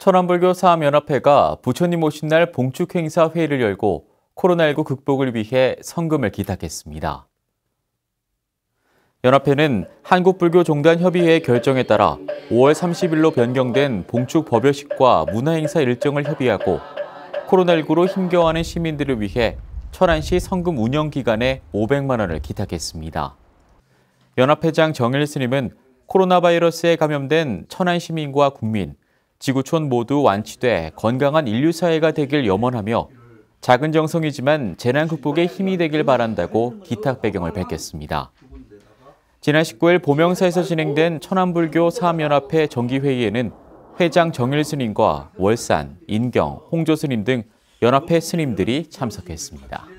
천안불교 사암연합회가 부처님 오신 날 봉축행사 회의를 열고 코로나19 극복을 위해 성금을 기탁했습니다. 연합회는 한국불교종단협의회 의 결정에 따라 5월 30일로 변경된 봉축 법요식과 문화행사 일정을 협의하고 코로나19로 힘겨워하는 시민들을 위해 천안시 성금 운영 기간에 500만 원을 기탁했습니다. 연합회장 정일 스님은 코로나 바이러스에 감염된 천안 시민과 국민, 지구촌 모두 완치돼 건강한 인류사회가 되길 염원하며 작은 정성이지만 재난 극복의 힘이 되길 바란다고 기탁 배경을 밝혔습니다. 지난 19일 보명사에서 진행된 천안불교 사암연합회 정기회의에는 회장 정일 스님과 월산, 인경, 홍조 스님 등 연합회 스님들이 참석했습니다.